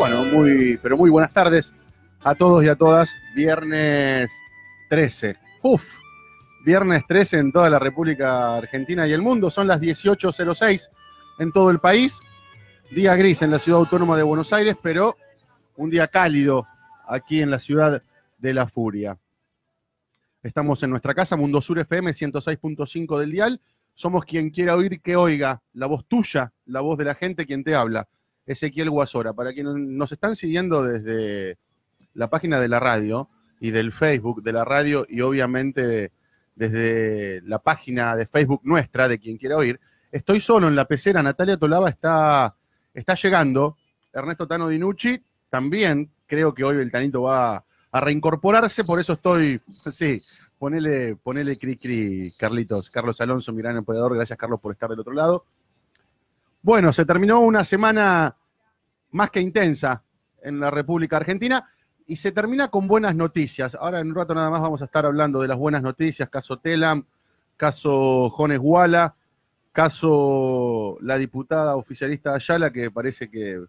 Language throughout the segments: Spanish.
Bueno, muy, pero muy buenas tardes a todos y a todas. Viernes 13. Uf, viernes 13 en toda la República Argentina y el mundo. Son las 18.06 en todo el país. Día gris en la ciudad autónoma de Buenos Aires, pero un día cálido aquí en la ciudad de La Furia. Estamos en nuestra casa, Mundo Sur FM 106.5 del dial. Somos quien quiera oír que oiga, la voz tuya, la voz de la gente, quien te habla. Ezequiel Guasora. Para quienes nos están siguiendo desde la página de la radio y del Facebook de la radio y obviamente desde la página de Facebook nuestra, de quien quiera oír, estoy solo en la pecera, Natalia Tolaba está, está llegando, Ernesto Tano Dinucci también, creo que hoy el Tanito va a reincorporarse, por eso estoy, sí, ponele, cri cri, Carlitos, Carlos Alonso, mi gran gracias Carlos por estar del otro lado. Bueno, se terminó una semana más que intensa en la República Argentina y se termina con buenas noticias. Ahora en un rato nada más vamos a estar hablando de las buenas noticias, caso Telam, caso Jones Walla, caso la diputada oficialista Ayala, que parece que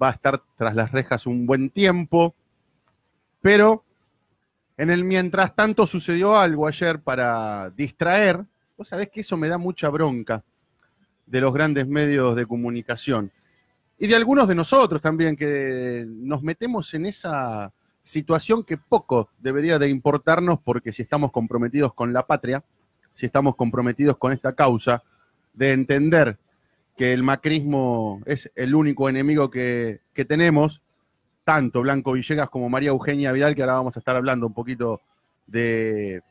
va a estar tras las rejas un buen tiempo, pero en el mientras tanto sucedió algo ayer para distraer, vos sabés que eso me da mucha bronca de los grandes medios de comunicación y de algunos de nosotros también que nos metemos en esa situación que poco debería de importarnos porque si estamos comprometidos con la patria, si estamos comprometidos con esta causa, de entender que el macrismo es el único enemigo que, tenemos, tanto Blanco Villegas como María Eugenia Vidal, que ahora vamos a estar hablando un poquito de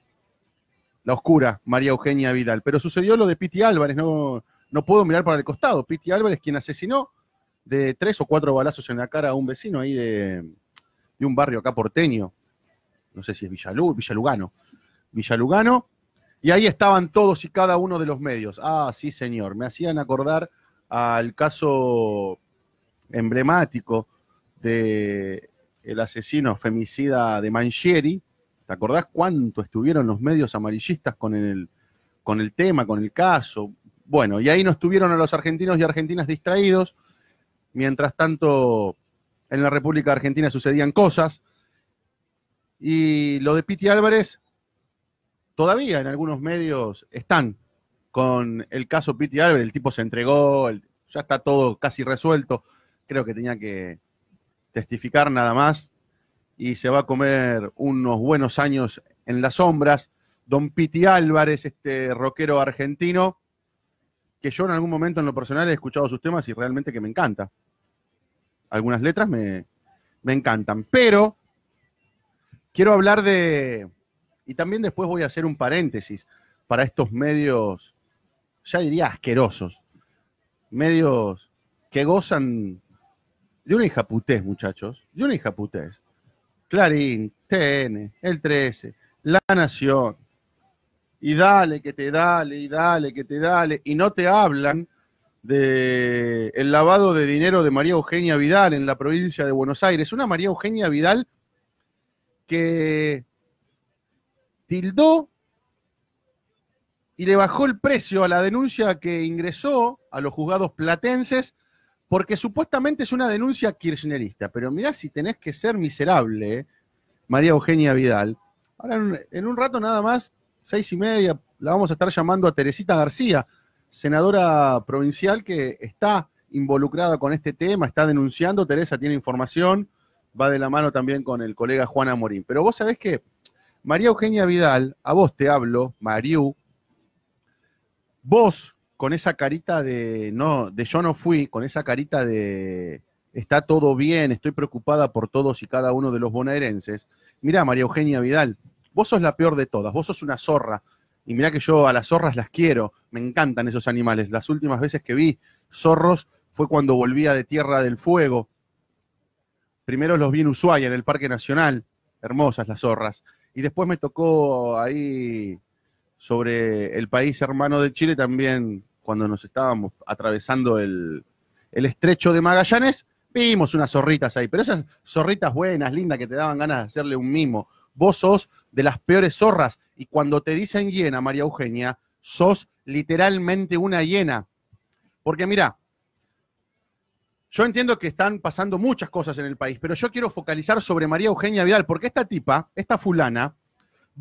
la oscura María Eugenia Vidal. Pero sucedió lo de Piti Álvarez, no, no puedo mirar para el costado. Piti Álvarez, quien asesinó de tres o cuatro balazos en la cara a un vecino ahí de, un barrio acá porteño, no sé si es Villalugano, Villalugano, y ahí estaban todos y cada uno de los medios. Ah, sí, señor, me hacían acordar al caso emblemático de el asesino femicida de Mangieri, ¿Te acordás cuánto estuvieron los medios amarillistas con el, con el tema, con el caso? Bueno, y ahí nos tuvieron a los argentinos y argentinas distraídos, Mientras tanto, en la República Argentina sucedían cosas. Y lo de Piti Álvarez, todavía en algunos medios están con el caso Piti Álvarez, el tipo se entregó, ya está todo casi resuelto, creo que tenía que testificar nada más y se va a comer unos buenos años en las sombras. Don Piti Álvarez, este rockero argentino, que yo en algún momento en lo personal he escuchado sus temas y realmente que me encanta algunas letras me, encantan. Pero quiero hablar de, y también después voy a hacer un paréntesis para estos medios, ya diría asquerosos, medios que gozan de una hijaputés, muchachos, de una hijaputés. Clarín, TN, El 13, La Nación, y dale que te dale, y dale que te dale, y no te hablan del lavado de dinero de María Eugenia Vidal en la provincia de Buenos Aires. Una María Eugenia Vidal que tildó y le bajó el precio a la denuncia que ingresó a los juzgados platenses porque supuestamente es una denuncia kirchnerista. Pero mirá si tenés que ser miserable, eh, María Eugenia Vidal. Ahora en un rato nada más, seis y media, la vamos a estar llamando a Teresita García senadora provincial que está involucrada con este tema, está denunciando, Teresa tiene información, va de la mano también con el colega Juana Morín. Pero vos sabés que María Eugenia Vidal, a vos te hablo, Mariu, vos con esa carita de no, de yo no fui, con esa carita de está todo bien, estoy preocupada por todos y cada uno de los bonaerenses. Mirá, María Eugenia Vidal, vos sos la peor de todas, vos sos una zorra, y mirá que yo a las zorras las quiero, me encantan esos animales. Las últimas veces que vi zorros fue cuando volvía de Tierra del Fuego. Primero los vi en Ushuaia, en el Parque Nacional, hermosas las zorras. Y después me tocó ahí sobre el país hermano de Chile también, cuando nos estábamos atravesando el, el estrecho de Magallanes, vimos unas zorritas ahí, pero esas zorritas buenas, lindas, que te daban ganas de hacerle un mimo vos sos de las peores zorras. Y cuando te dicen hiena, María Eugenia, sos literalmente una hiena. Porque mira, yo entiendo que están pasando muchas cosas en el país, pero yo quiero focalizar sobre María Eugenia Vidal, porque esta tipa, esta fulana,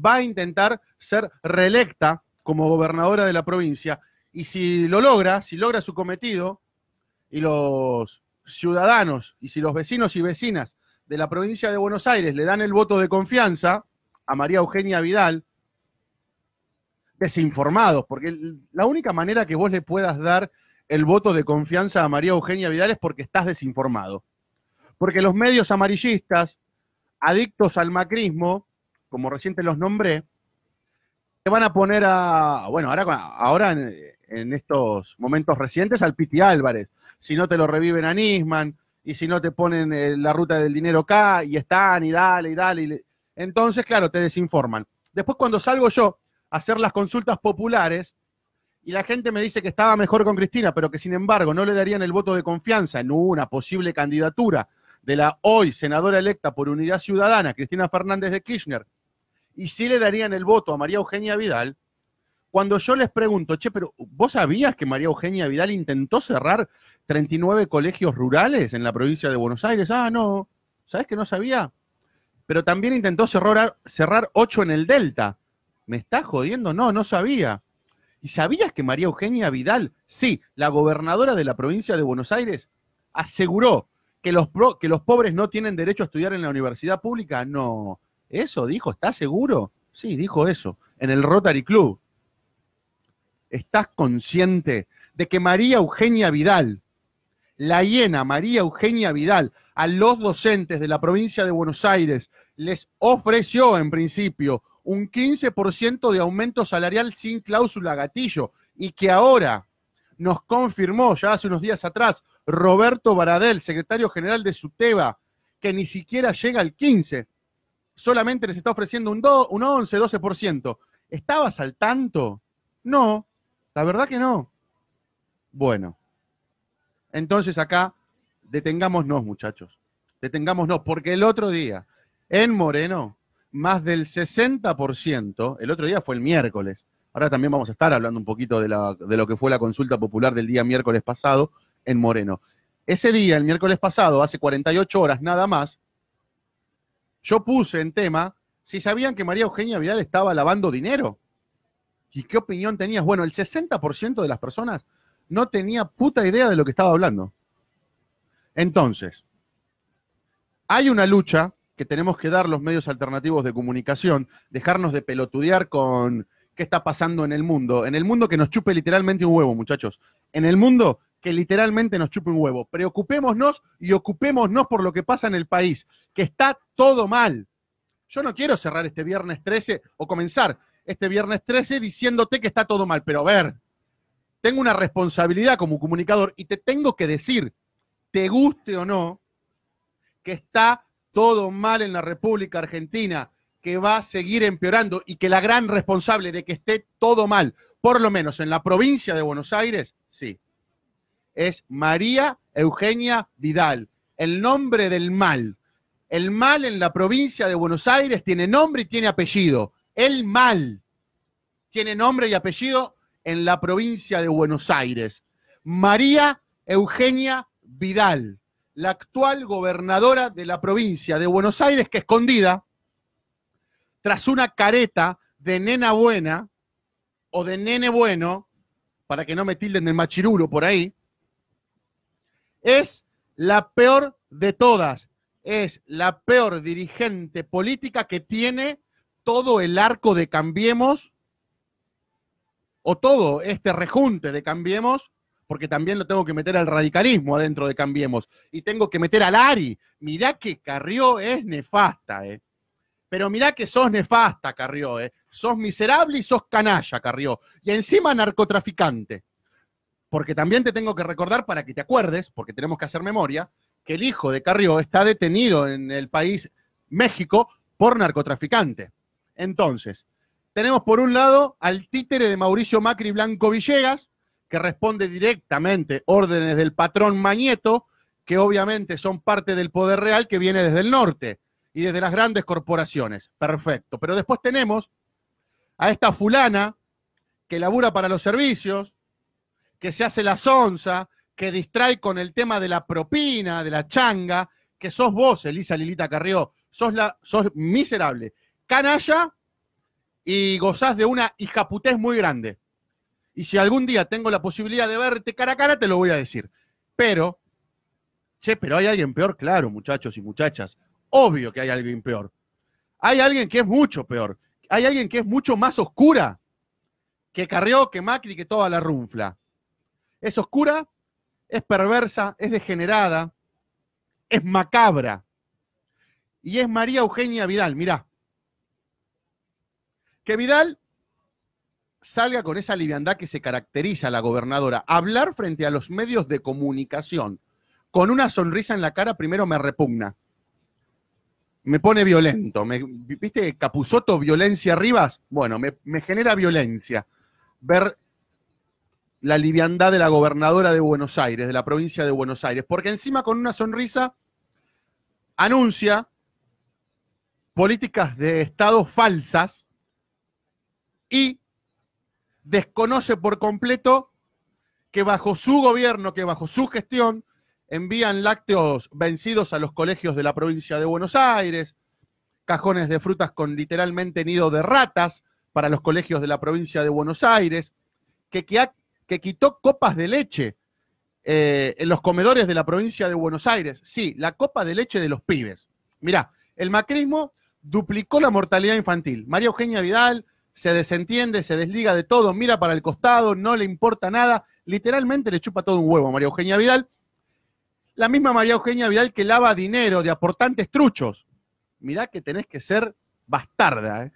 va a intentar ser reelecta como gobernadora de la provincia, y si lo logra, si logra su cometido, y los ciudadanos, y si los vecinos y vecinas de la provincia de Buenos Aires le dan el voto de confianza a María Eugenia Vidal, desinformados, porque la única manera que vos le puedas dar el voto de confianza a María Eugenia Vidal es porque estás desinformado. Porque los medios amarillistas, adictos al macrismo, como reciente los nombré, te van a poner a, bueno, ahora, ahora en, en estos momentos recientes al Piti Álvarez, si no te lo reviven a Nisman, y si no te ponen eh, la ruta del dinero acá, y están, y dale, y dale. Entonces, claro, te desinforman. Después cuando salgo yo a hacer las consultas populares, y la gente me dice que estaba mejor con Cristina, pero que sin embargo no le darían el voto de confianza en una posible candidatura de la hoy senadora electa por Unidad Ciudadana, Cristina Fernández de Kirchner, y sí le darían el voto a María Eugenia Vidal, cuando yo les pregunto, che, pero ¿vos sabías que María Eugenia Vidal intentó cerrar 39 colegios rurales en la provincia de Buenos Aires. Ah, no, ¿sabes que no sabía? Pero también intentó cerrar, cerrar 8 en el Delta. ¿Me estás jodiendo? No, no sabía. ¿Y sabías que María Eugenia Vidal, sí, la gobernadora de la provincia de Buenos Aires, aseguró que los, que los pobres no tienen derecho a estudiar en la universidad pública? No. ¿Eso dijo? ¿Estás seguro? Sí, dijo eso, en el Rotary Club. ¿Estás consciente de que María Eugenia Vidal, la hiena María Eugenia Vidal a los docentes de la provincia de Buenos Aires les ofreció en principio un 15% de aumento salarial sin cláusula gatillo y que ahora nos confirmó ya hace unos días atrás Roberto Baradel, secretario general de SUTEBA, que ni siquiera llega al 15, solamente les está ofreciendo un 11, 12%. ¿Estabas al tanto? No, la verdad que no. Bueno. Entonces acá, detengámonos muchachos, detengámonos, porque el otro día, en Moreno, más del 60%, el otro día fue el miércoles, ahora también vamos a estar hablando un poquito de, lo que fue la consulta popular del día miércoles pasado en Moreno. Ese día, el miércoles pasado, hace 48 horas nada más, yo puse en tema si sabían que María Eugenia Vidal estaba lavando dinero. ¿Y qué opinión tenías? Bueno, el 60% de las personas no tenía puta idea de lo que estaba hablando. Entonces, hay una lucha que tenemos que dar los medios alternativos de comunicación, dejarnos de pelotudear con qué está pasando en el mundo. En el mundo que nos chupe literalmente un huevo, muchachos. En el mundo que literalmente nos chupe un huevo. Preocupémonos y ocupémonos por lo que pasa en el país, que está todo mal. Yo no quiero cerrar este viernes 13 o comenzar este viernes 13 diciéndote que está todo mal, pero a ver, tengo una responsabilidad como comunicador y te tengo que decir, te guste o no, que está todo mal en la República Argentina, que va a seguir empeorando y que la gran responsable de que esté todo mal, por lo menos en la provincia de Buenos Aires, sí, es María Eugenia Vidal, el nombre del mal. El mal en la provincia de Buenos Aires tiene nombre y tiene apellido. El mal tiene nombre y apellido en la provincia de Buenos Aires, María Eugenia Vidal, la actual gobernadora de la provincia de Buenos Aires, que escondida, tras una careta de nena buena o de nene bueno, para que no me tilden de machirulo por ahí, es la peor de todas, es la peor dirigente política que tiene todo el arco de Cambiemos o todo este rejunte de Cambiemos, porque también lo tengo que meter al radicalismo adentro de Cambiemos, y tengo que meter al Ari. Mirá que Carrió es nefasta, ¿eh? Pero mirá que sos nefasta, Carrió, ¿eh? Sos miserable y sos canalla, Carrió. Y encima narcotraficante. Porque también te tengo que recordar para que te acuerdes, porque tenemos que hacer memoria, que el hijo de Carrió está detenido en el país México por narcotraficante. Entonces, tenemos por un lado al títere de Mauricio Macri Blanco Villegas, que responde directamente órdenes del patrón Mañeto, que obviamente son parte del poder real que viene desde el norte y desde las grandes corporaciones. Perfecto. Pero después tenemos a esta fulana que labura para los servicios, que se hace la sonza, que distrae con el tema de la propina, de la changa, que sos vos, Elisa Lilita Carrió, sos, la, sos miserable, canalla y gozás de una hijaputez muy grande. Y si algún día tengo la posibilidad de verte cara a cara, te lo voy a decir. Pero, che, pero hay alguien peor, claro, muchachos y muchachas. Obvio que hay alguien peor. Hay alguien que es mucho peor. Hay alguien que es mucho más oscura que Carrió, que Macri, que toda la runfla. Es oscura, es perversa, es degenerada, es macabra. Y es María Eugenia Vidal, mirá que Vidal salga con esa liviandad que se caracteriza a la gobernadora. Hablar frente a los medios de comunicación con una sonrisa en la cara primero me repugna. Me pone violento. ¿Viste Capuzoto, violencia arriba? Bueno, me, me genera violencia ver la liviandad de la gobernadora de Buenos Aires, de la provincia de Buenos Aires, porque encima con una sonrisa anuncia políticas de Estado falsas y desconoce por completo que bajo su gobierno, que bajo su gestión, envían lácteos vencidos a los colegios de la provincia de Buenos Aires, cajones de frutas con literalmente nido de ratas para los colegios de la provincia de Buenos Aires, que, quitó copas de leche eh, en los comedores de la provincia de Buenos Aires. Sí, la copa de leche de los pibes. Mirá, el macrismo duplicó la mortalidad infantil. María Eugenia Vidal, se desentiende, se desliga de todo, mira para el costado, no le importa nada, literalmente le chupa todo un huevo a María Eugenia Vidal. La misma María Eugenia Vidal que lava dinero de aportantes truchos. Mirá que tenés que ser bastarda, ¿eh?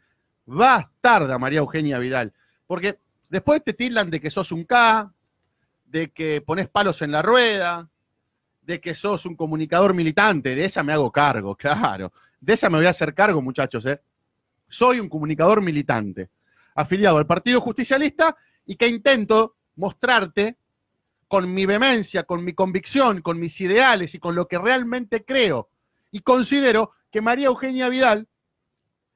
Bastarda, María Eugenia Vidal. Porque después te tildan de que sos un K, de que pones palos en la rueda, de que sos un comunicador militante. De esa me hago cargo, claro. De esa me voy a hacer cargo, muchachos, ¿eh? soy un comunicador militante, afiliado al Partido Justicialista y que intento mostrarte con mi vehemencia, con mi convicción, con mis ideales y con lo que realmente creo. Y considero que María Eugenia Vidal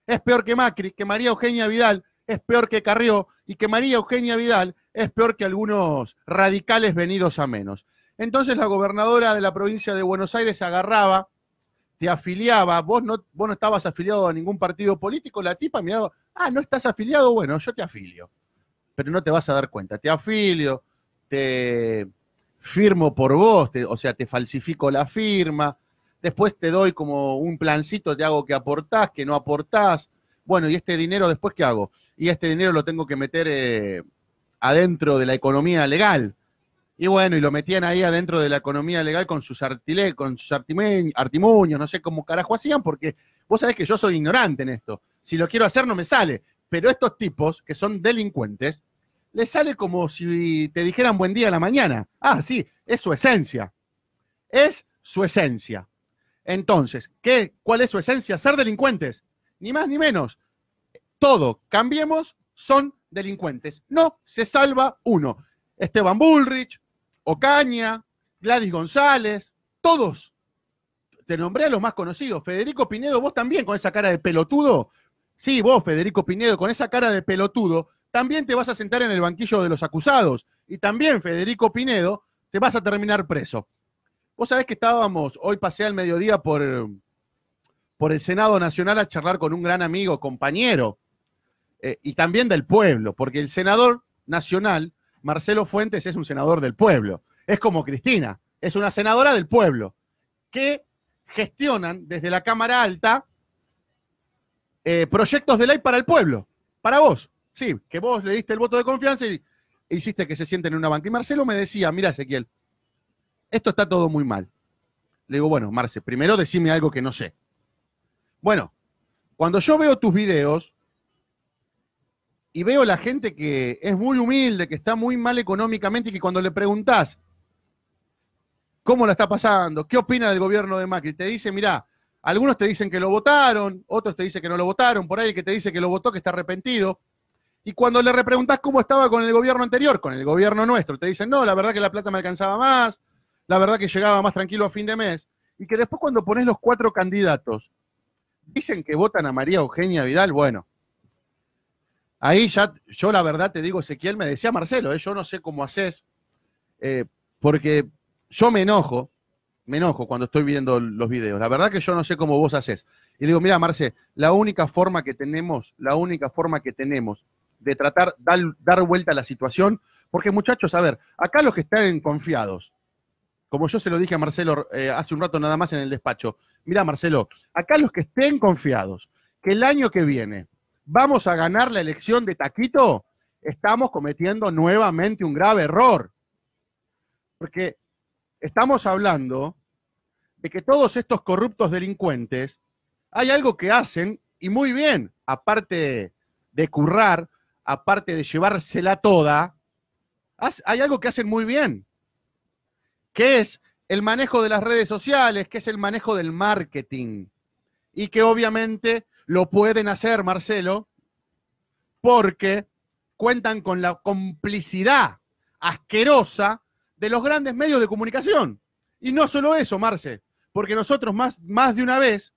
es peor que Macri, que María Eugenia Vidal es peor que Carrió y que María Eugenia Vidal es peor que algunos radicales venidos a menos. Entonces la gobernadora de la provincia de Buenos Aires agarraba te afiliaba, vos no, vos no estabas afiliado a ningún partido político, la tipa miraba, ah, no estás afiliado, bueno, yo te afilio, pero no te vas a dar cuenta, te afilio, te firmo por vos, o sea, te falsifico la firma, después te doy como un plancito, te hago que aportás, que no aportás, bueno, y este dinero después qué hago? Y este dinero lo tengo que meter eh, adentro de la economía legal. Y bueno, y lo metían ahí adentro de la economía legal con sus, artile, con sus artimuños, no sé cómo carajo hacían, porque vos sabés que yo soy ignorante en esto. Si lo quiero hacer no me sale. Pero estos tipos, que son delincuentes, les sale como si te dijeran buen día a la mañana. Ah, sí, es su esencia. Es su esencia. Entonces, ¿qué, ¿cuál es su esencia? Ser delincuentes. Ni más ni menos. Todo, cambiemos, son delincuentes. No se salva uno. Esteban Bullrich, Ocaña, Gladys González, todos. Te nombré a los más conocidos. Federico Pinedo, vos también con esa cara de pelotudo. Sí, vos, Federico Pinedo, con esa cara de pelotudo, también te vas a sentar en el banquillo de los acusados. Y también, Federico Pinedo, te vas a terminar preso. Vos sabés que estábamos, hoy pasé al mediodía por, por el Senado Nacional a charlar con un gran amigo, compañero, eh, y también del pueblo, porque el senador nacional Marcelo Fuentes es un senador del pueblo. Es como Cristina, es una senadora del pueblo, que gestionan desde la Cámara Alta eh, proyectos de ley para el pueblo, para vos. Sí, que vos le diste el voto de confianza y hiciste que se sienten en una banca. Y Marcelo me decía, mira Ezequiel, esto está todo muy mal. Le digo, bueno, Marce, primero decime algo que no sé. Bueno, cuando yo veo tus videos, y veo la gente que es muy humilde, que está muy mal económicamente y que cuando le preguntas cómo la está pasando, qué opina del gobierno de Macri, te dice, mirá, algunos te dicen que lo votaron, otros te dicen que no lo votaron, por ahí el que te dice que lo votó, que está arrepentido. Y cuando le repreguntás cómo estaba con el gobierno anterior, con el gobierno nuestro, te dicen, no, la verdad que la plata me alcanzaba más, la verdad que llegaba más tranquilo a fin de mes. Y que después cuando pones los cuatro candidatos, dicen que votan a María Eugenia Vidal, bueno, Ahí ya, yo la verdad te digo, Ezequiel, me decía Marcelo, ¿eh? yo no sé cómo haces, eh, porque yo me enojo, me enojo cuando estoy viendo los videos. La verdad que yo no sé cómo vos haces. Y digo, mira, Marce, la única forma que tenemos, la única forma que tenemos de tratar, dar, dar vuelta a la situación, porque muchachos, a ver, acá los que están confiados, como yo se lo dije a Marcelo eh, hace un rato nada más en el despacho, mira, Marcelo, acá los que estén confiados, que el año que viene vamos a ganar la elección de Taquito, estamos cometiendo nuevamente un grave error. Porque estamos hablando de que todos estos corruptos delincuentes, hay algo que hacen y muy bien, aparte de currar, aparte de llevársela toda, hay algo que hacen muy bien, que es el manejo de las redes sociales, que es el manejo del marketing, y que obviamente lo pueden hacer, Marcelo, porque cuentan con la complicidad asquerosa de los grandes medios de comunicación. Y no solo eso, Marce, porque nosotros más, más de una vez,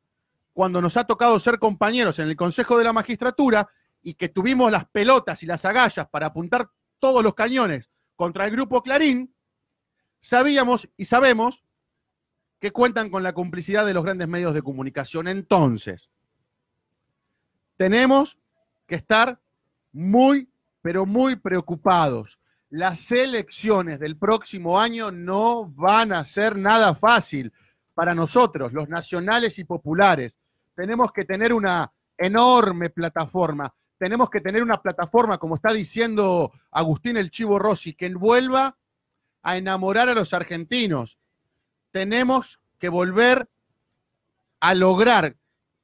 cuando nos ha tocado ser compañeros en el Consejo de la Magistratura y que tuvimos las pelotas y las agallas para apuntar todos los cañones contra el grupo Clarín, sabíamos y sabemos que cuentan con la complicidad de los grandes medios de comunicación. Entonces, tenemos que estar muy, pero muy preocupados. Las elecciones del próximo año no van a ser nada fácil para nosotros, los nacionales y populares. Tenemos que tener una enorme plataforma. Tenemos que tener una plataforma, como está diciendo Agustín el Chivo Rossi, que vuelva a enamorar a los argentinos. Tenemos que volver a lograr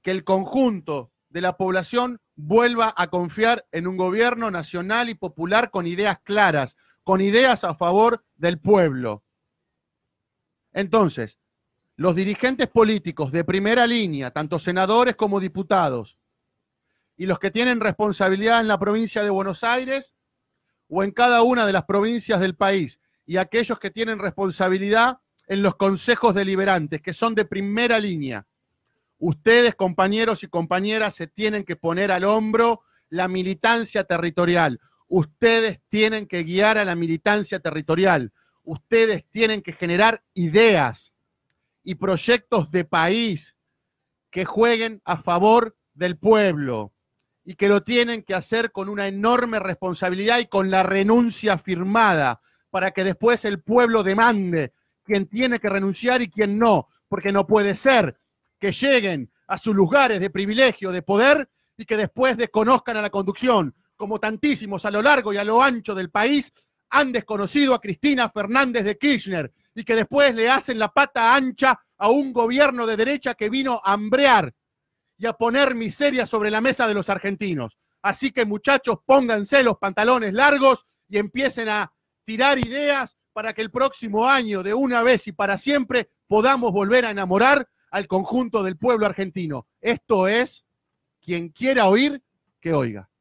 que el conjunto de la población vuelva a confiar en un gobierno nacional y popular con ideas claras, con ideas a favor del pueblo. Entonces, los dirigentes políticos de primera línea, tanto senadores como diputados, y los que tienen responsabilidad en la provincia de Buenos Aires o en cada una de las provincias del país, y aquellos que tienen responsabilidad en los consejos deliberantes, que son de primera línea, Ustedes, compañeros y compañeras, se tienen que poner al hombro la militancia territorial. Ustedes tienen que guiar a la militancia territorial. Ustedes tienen que generar ideas y proyectos de país que jueguen a favor del pueblo y que lo tienen que hacer con una enorme responsabilidad y con la renuncia firmada para que después el pueblo demande quién tiene que renunciar y quién no, porque no puede ser que lleguen a sus lugares de privilegio, de poder, y que después desconozcan a la conducción, como tantísimos a lo largo y a lo ancho del país han desconocido a Cristina Fernández de Kirchner y que después le hacen la pata ancha a un gobierno de derecha que vino a hambrear y a poner miseria sobre la mesa de los argentinos. Así que muchachos, pónganse los pantalones largos y empiecen a tirar ideas para que el próximo año, de una vez y para siempre, podamos volver a enamorar al conjunto del pueblo argentino. Esto es, quien quiera oír, que oiga.